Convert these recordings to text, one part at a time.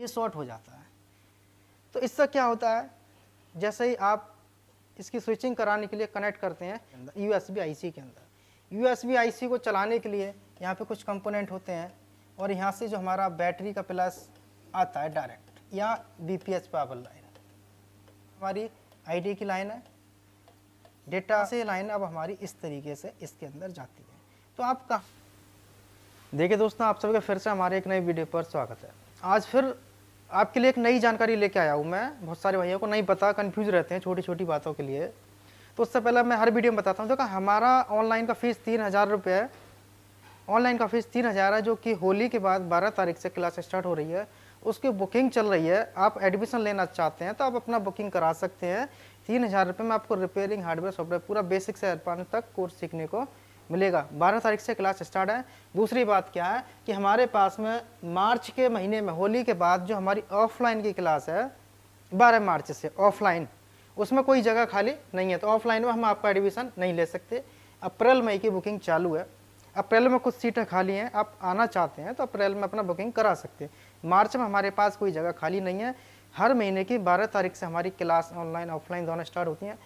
ये शॉर्ट हो जाता है तो इससे क्या होता है जैसे ही आप इसकी स्विचिंग कराने के लिए कनेक्ट करते हैं U S B I C के अंदर U S B I C को चलाने के लिए यहाँ पे कुछ कंपोनेंट होते हैं और यहाँ से जो हमारा बैटरी का प्लस आता है डायरेक्ट या B P H power line हमारी आई डी की लाइन है डेटा से लाइन अब हमारी इस तरीके से इसके अंदर जाती है तो आप कहाँ देखिए दोस्तों आप सबके फिर से हमारे एक नई वीडियो पर स्वागत है आज फिर आपके लिए एक नई जानकारी लेके आया हूँ मैं बहुत सारे भाइयों को नहीं पता कन्फ्यूज रहते हैं छोटी छोटी बातों के लिए तो उससे पहले मैं हर वीडियो में बताता हूँ देखो हमारा ऑनलाइन का फ़ीस तीन हज़ार रुपये है ऑनलाइन का फ़ीस तीन हज़ार है जो कि होली के बाद बारह तारीख से क्लास स्टार्ट हो रही है उसकी बुकिंग चल रही है आप एडमिशन लेना चाहते हैं तो आप अपना बुकिंग करा सकते हैं तीन हज़ार रुपये में आपको रिपेयरिंग हार्डवेयर सॉफ्टवेयर पूरा बेसिक से एडवांस तक कोर्स सीखने को मिलेगा बारह तारीख से क्लास स्टार्ट है दूसरी बात क्या है कि हमारे पास में मार्च के महीने में होली के बाद जो हमारी ऑफलाइन की क्लास है बारह मार्च से ऑफलाइन उसमें कोई जगह खाली नहीं है तो ऑफलाइन में हम आपका एडमिशन नहीं ले सकते अप्रैल मई की बुकिंग चालू है अप्रैल में कुछ सीटें खाली हैं आप आना चाहते हैं तो अप्रैल में अपना बुकिंग करा सकते हैं मार्च में हमारे पास कोई जगह खाली नहीं है हर महीने की 12 तारीख से हमारी क्लास ऑनलाइन ऑफलाइन दोनों स्टार्ट होती हैं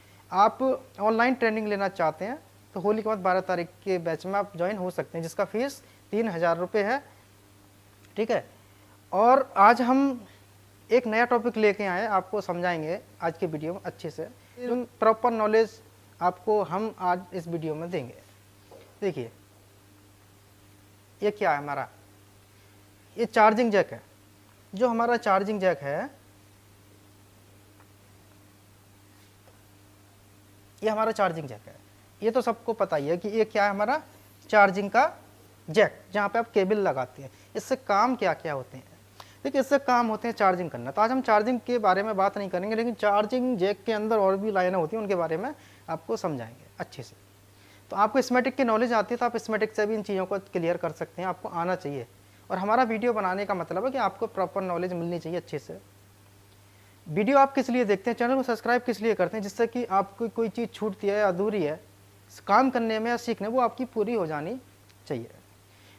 आप ऑनलाइन ट्रेनिंग लेना चाहते हैं तो होली के बाद बारह तारीख के बैच में आप ज्वाइन हो सकते हैं जिसका फीस तीन हज़ार रुपये है ठीक है और आज हम एक नया टॉपिक लेके आए आपको समझाएंगे आज के वीडियो में अच्छे से प्रॉपर नॉलेज आपको हम आज इस वीडियो में देंगे देखिए ये क्या है हमारा ये चार्जिंग जैक है जो हमारा चार्जिंग जैक है ये हमारा चार्जिंग जैक है ये तो सबको पता ही है कि ये क्या है हमारा चार्जिंग का जैक जहाँ पे आप केबल लगाते हैं इससे काम क्या क्या होते हैं देखिए इससे काम होते हैं चार्जिंग करना तो आज हम चार्जिंग के बारे में बात नहीं करेंगे लेकिन चार्जिंग जैक के अंदर और भी लाइनें होती हैं उनके बारे में आपको समझाएंगे अच्छे से तो आपको स्मेटिक की नॉलेज आती है तो आप स्मेटिक से भी इन चीज़ों को क्लियर कर सकते हैं आपको आना चाहिए और हमारा वीडियो बनाने का मतलब है कि आपको प्रॉपर नॉलेज मिलनी चाहिए अच्छे से वीडियो आप किस लिए देखते हैं चैनल को सब्सक्राइब किस लिए करते हैं जिससे कि आपको कोई चीज़ छूटती है या अधूरी है काम करने में या सीखने वो आपकी पूरी हो जानी चाहिए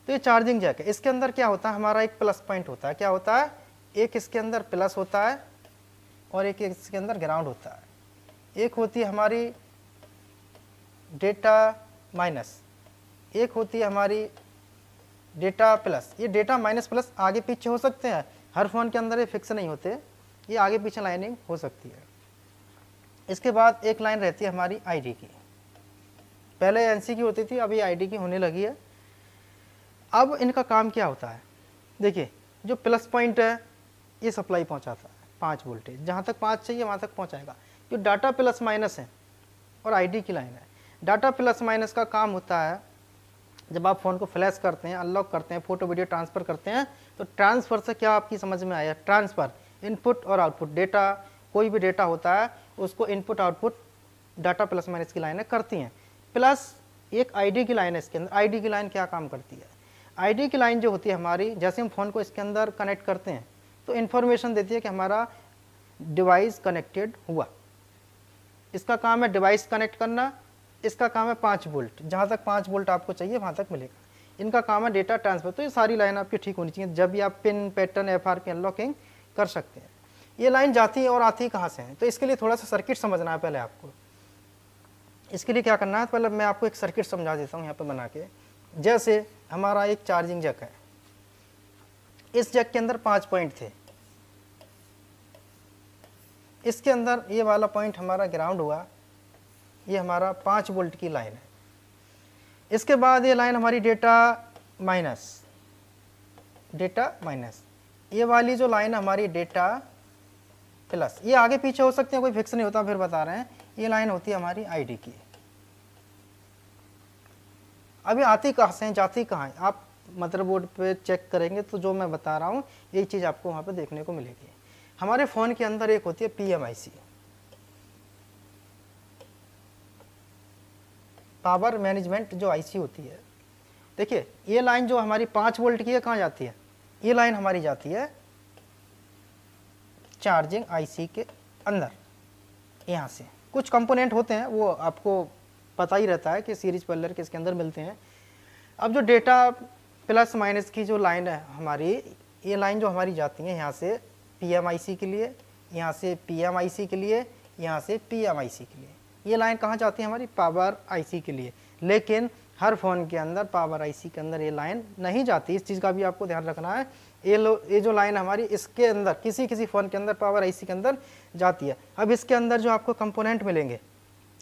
तो ये चार्जिंग जैक है इसके अंदर क्या होता है हमारा एक प्लस पॉइंट होता है क्या होता है एक इसके अंदर प्लस होता है और एक इसके अंदर ग्राउंड होता है एक होती है हमारी डेटा माइनस एक होती है हमारी डेटा प्लस ये डेटा माइनस प्लस आगे पीछे हो सकते हैं हर फोन के अंदर ये फिक्स नहीं होते ये आगे पीछे लाइनिंग हो सकती है इसके बाद एक लाइन रहती है हमारी आईडी की पहले एन की होती थी अभी आई की होने लगी है अब इनका काम क्या होता है देखिए जो प्लस पॉइंट है ये सप्लाई पहुंचाता है पाँच वोल्टेज जहाँ तक पाँच चाहिए वहाँ तक पहुँचाएगा जो डाटा प्लस माइनस है और आईडी की लाइन है डाटा प्लस माइनस का काम होता है जब आप फ़ोन को फ्लैश करते हैं अनलॉक करते हैं फ़ोटो वीडियो ट्रांसफ़र करते हैं तो ट्रांसफ़र से क्या आपकी समझ में आया ट्रांसफ़र इनपुट और आउटपुट डेटा कोई भी डेटा होता है उसको input output data plus minus की लाइनें करती हैं प्लस एक आईडी की लाइन है इसके अंदर आईडी की लाइन क्या काम करती है आईडी की लाइन जो होती है हमारी जैसे हम फ़ोन को इसके अंदर कनेक्ट करते हैं तो इन्फॉर्मेशन देती है कि हमारा डिवाइस कनेक्टेड हुआ इसका काम है डिवाइस कनेक्ट करना इसका काम है पाँच वोल्ट जहाँ तक पाँच वोल्ट आपको चाहिए वहाँ तक मिलेगा इनका काम है डेटा ट्रांसफ़र तो ये सारी लाइन आपकी ठीक होनी चाहिए जब भी आप pin pattern F R P unlocking कर सकते हैं ये लाइन जाती है और आती कहाँ से है तो इसके लिए थोड़ा सा सर्किट समझना है पहले आपको इसके लिए क्या करना है पहले मैं आपको एक सर्किट समझा देता हूँ यहाँ पर बना के जैसे हमारा एक चार्जिंग जैक है इस जैक के अंदर पाँच पॉइंट थे इसके अंदर ये वाला पॉइंट हमारा ग्राउंड हुआ ये हमारा पाँच वोल्ट की लाइन है इसके बाद ये लाइन हमारी डेटा माइनस डेटा माइनस ये वाली जो लाइन हमारी डेटा प्लस ये आगे पीछे हो सकते हैं कोई फिक्स नहीं होता फिर बता रहे हैं ये लाइन होती है हमारी आईडी की अभी आती कहाँ से हैं जाती कहाँ है आप मदरबोर्ड पे चेक करेंगे तो जो मैं बता रहा हूँ ये चीज़ आपको वहाँ पे देखने को मिलेगी हमारे फ़ोन के अंदर एक होती है PMIC I C power management जो आईसी होती है देखिए ये लाइन जो हमारी पाँच वोल्ट की है कहाँ जाती है ये लाइन हमारी जाती है चार्जिंग आईसी के अंदर यहाँ से कुछ कंपोनेंट होते हैं वो आपको पता ही रहता है कि सीरीज पल्लर किसके अंदर मिलते हैं अब जो डेटा प्लस माइनस की जो लाइन है हमारी ये लाइन जो हमारी जाती है यहाँ से पी के लिए यहाँ से पी के लिए यहाँ से पी के लिए ये लाइन कहाँ जाती है हमारी पावर आईसी के लिए लेकिन हर फ़ोन के अंदर पावर आईसी के अंदर ये लाइन नहीं जाती इस चीज़ का भी आपको ध्यान रखना है ये लो ये जो लाइन हमारी इसके अंदर किसी किसी फ़ोन के अंदर पावर आईसी के अंदर जाती है अब इसके अंदर जो आपको कंपोनेंट मिलेंगे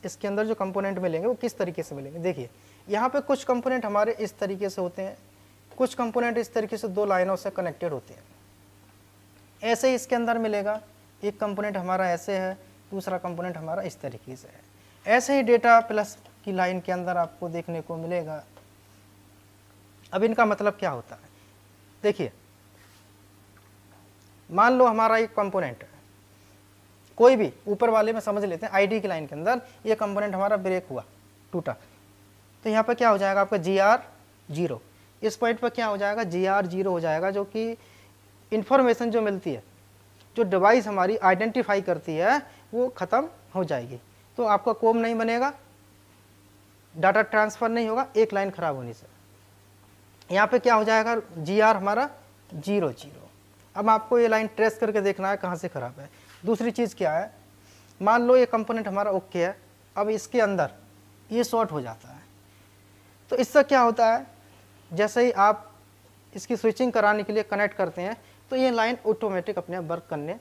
इसके अंदर जो कंपोनेंट मिलेंगे वो किस तरीके से मिलेंगे देखिए यहाँ पर कुछ कंपोनेंट हमारे इस तरीके से होते हैं कुछ कंपोनेंट इस तरीके से दो लाइनों से कनेक्टेड होते हैं ऐसे ही इसके अंदर मिलेगा एक कंपोनेंट हमारा ऐसे है दूसरा कंपोनेंट हमारा इस तरीके से है ऐसे ही डेटा प्लस की लाइन के अंदर आपको देखने को मिलेगा अब इनका मतलब क्या होता है देखिए मान लो हमारा एक कंपोनेंट है कोई भी ऊपर वाले में समझ लेते हैं आईडी की लाइन के अंदर ये कंपोनेंट हमारा ब्रेक हुआ टूटा तो यहाँ पर क्या हो जाएगा आपका जी आर जीरो इस पॉइंट पर क्या हो जाएगा जी आर जीरो हो जाएगा जो कि इन्फॉर्मेशन जो मिलती है जो डिवाइस हमारी आइडेंटिफाई करती है वो ख़त्म हो जाएगी तो आपका कोम नहीं बनेगा डाटा ट्रांसफ़र नहीं होगा एक लाइन ख़राब होने से यहाँ पे क्या हो जाएगा जी आर हमारा जीरो जीरो अब आपको ये लाइन ट्रेस करके देखना है कहाँ से ख़राब है दूसरी चीज़ क्या है मान लो ये कंपोनेंट हमारा ओके है अब इसके अंदर ये शॉर्ट हो जाता है तो इससे क्या होता है जैसे ही आप इसकी स्विचिंग कराने के लिए कनेक्ट करते हैं तो ये लाइन ऑटोमेटिक अपने वर्क करने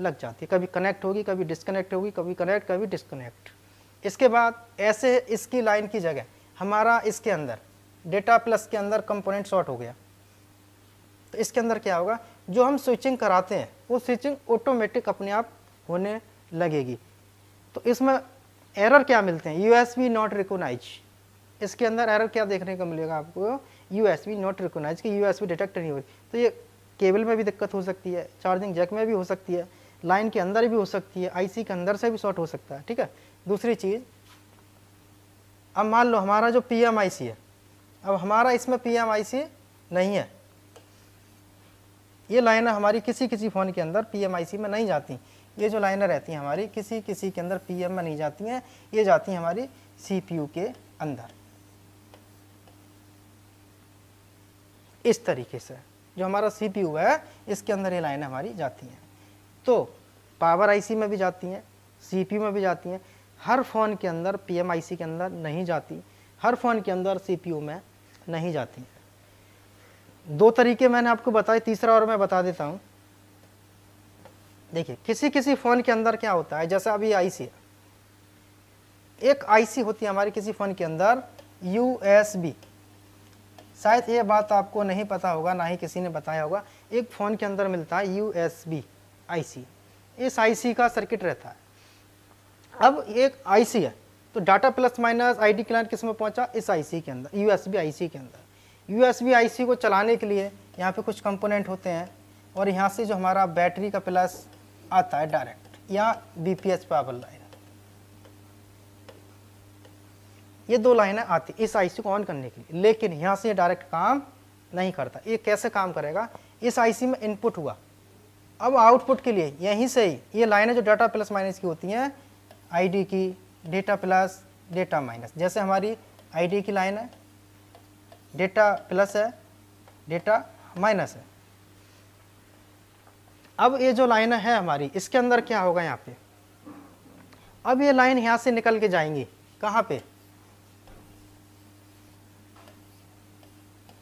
लग जाती है कभी कनेक्ट होगी कभी डिसकनेक्ट होगी कभी कनेक्ट कभी डिसकनेक्ट इसके बाद ऐसे इसकी लाइन की जगह हमारा इसके अंदर डेटा प्लस के अंदर कंपोनेंट शॉर्ट हो गया तो इसके अंदर क्या होगा जो हम स्विचिंग कराते हैं वो स्विचिंग ऑटोमेटिक अपने आप होने लगेगी तो इसमें एरर क्या मिलते हैं U S B not recognise इसके अंदर एरर क्या देखने को मिलेगा आपको U S B not recognise कि यू एस बी डिटेक्ट नहीं हो रही तो ये केबल में भी दिक्कत हो सकती है चार्जिंग जैक में भी हो सकती है लाइन के अंदर भी हो सकती है आईसी के अंदर से भी शॉर्ट हो सकता है ठीक है दूसरी चीज़ अब मान लो हमारा जो पीएमआईसी आई सी है अब हमारा इसमें पी एम आई सी नहीं है ये लाइनें हमारी किसी किसी फ़ोन के अंदर पी एम आई सी में नहीं जाती ये जो लाइनें रहती हैं हमारी किसी किसी के अंदर पी एम में नहीं जाती हैं ये जाती हैं हमारी सी पी यू के अंदर इस तरीके से जो हमारा सी पी यू है इसके अंदर ये लाइनें हमारी जाती हैं तो पावर आई सी में भी जाती हैं सी पी में भी जाती हैं हर फ़ोन के अंदर पीएमआईसी के अंदर नहीं जाती हर फ़ोन के अंदर सीपीयू में नहीं जाती दो तरीके मैंने आपको बताए तीसरा और मैं बता देता हूँ देखिए किसी किसी फ़ोन के अंदर क्या होता है जैसे अभी आईसी एक आईसी होती है हमारे किसी फ़ोन के अंदर यूएसबी शायद ये बात आपको नहीं पता होगा ना ही किसी ने बताया होगा एक फ़ोन के अंदर मिलता है यू एस इस आईसी का सर्किट रहता है अब एक आईसी है तो data plus minus ID client किस में पहुंचा इस आईसी के अंदर यूएसबी आईसी के अंदर यूएसबी आईसी को चलाने के लिए यहाँ पे कुछ कंपोनेंट होते हैं और यहाँ से जो हमारा बैटरी का प्लस आता है डायरेक्ट या B P H power line ये दो लाइनें आती इस आईसी को ऑन करने के लिए लेकिन यहाँ से डायरेक्ट काम नहीं करता ये कैसे काम करेगा इस आई में इनपुट हुआ अब आउटपुट के लिए यहीं से ही ये लाइनें जो डाटा प्लस माइनस की होती हैं आईडी की डेटा प्लस डेटा माइनस जैसे हमारी आईडी की लाइन है डेटा प्लस है डेटा माइनस है अब ये जो लाइन है हमारी इसके अंदर क्या होगा यहाँ पे अब ये लाइन यहाँ से निकल के जाएंगी कहाँ पे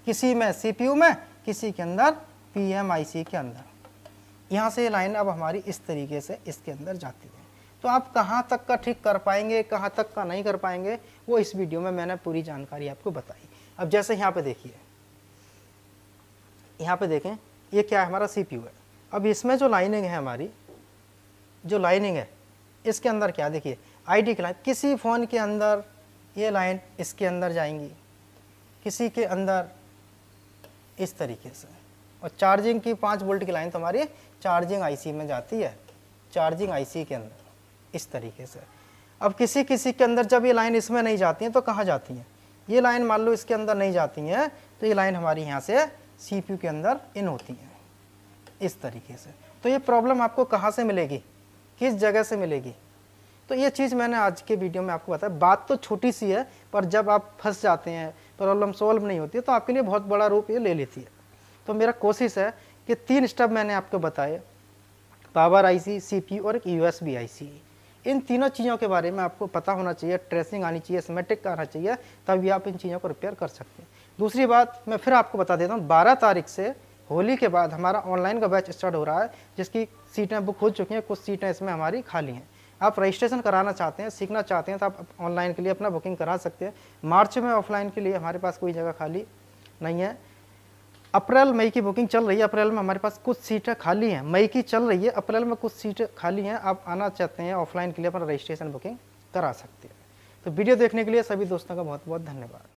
किसी में सीपीयू में किसी के अंदर पीएमआईसी के अंदर यहाँ से ये लाइन अब हमारी इस तरीके से इसके अंदर जाती है तो आप कहाँ तक का ठीक कर पाएंगे कहाँ तक का नहीं कर पाएंगे वो इस वीडियो में मैंने पूरी जानकारी आपको बताई अब जैसे यहाँ पे देखिए यहाँ पे देखें ये क्या है हमारा सी है अब इसमें जो लाइनिंग है हमारी जो लाइनिंग है इसके अंदर क्या देखिए आईडी की लाइन किसी फ़ोन के अंदर ये लाइन इसके अंदर जाएंगी किसी के अंदर इस तरीके से और चार्जिंग की पाँच वोल्ट की लाइन तो हमारी चार्जिंग आईसी में जाती है चार्जिंग आईसी के अंदर इस तरीके से अब किसी किसी के अंदर जब ये लाइन इसमें नहीं जाती हैं तो कहाँ जाती हैं ये लाइन मान लो इसके अंदर नहीं जाती हैं तो ये लाइन हमारी यहाँ से सी के अंदर इन होती हैं इस तरीके से तो ये प्रॉब्लम आपको कहाँ से मिलेगी किस जगह से मिलेगी तो ये चीज़ मैंने आज के वीडियो में आपको बताया बात तो छोटी सी है पर जब आप फंस जाते हैं प्रॉब्लम सॉल्व नहीं होती तो आपके लिए बहुत बड़ा रूप ये ले लेती है तो मेरा कोशिश है कि तीन स्टेप मैंने आपको बताए पावर आईसी सीपीयू और एक यूएसबी आईसी इन तीनों चीज़ों के बारे में आपको पता होना चाहिए ट्रेसिंग आनी चाहिए स्मेटिक आना चाहिए तभी आप इन चीज़ों को रिपेयर कर सकते हैं दूसरी बात मैं फिर आपको बता देता हूँ बारह तारीख से होली के बाद हमारा ऑनलाइन का बैच स्टार्ट हो रहा है जिसकी सीटें बुक हो चुकी हैं कुछ सीटें इसमें हमारी खाली हैं आप रजिस्ट्रेशन कराना चाहते हैं सीखना चाहते हैं तो आप ऑनलाइन के लिए अपना बुकिंग करा सकते हैं मार्च में ऑफलाइन के लिए हमारे पास कोई जगह खाली नहीं है अप्रैल मई की बुकिंग चल रही है अप्रैल में हमारे पास कुछ सीटें खाली हैं मई की चल रही है अप्रैल में कुछ सीटें खाली हैं आप आना चाहते हैं ऑफलाइन के लिए अपना रजिस्ट्रेशन बुकिंग करा सकते हैं तो वीडियो देखने के लिए सभी दोस्तों का बहुत बहुत धन्यवाद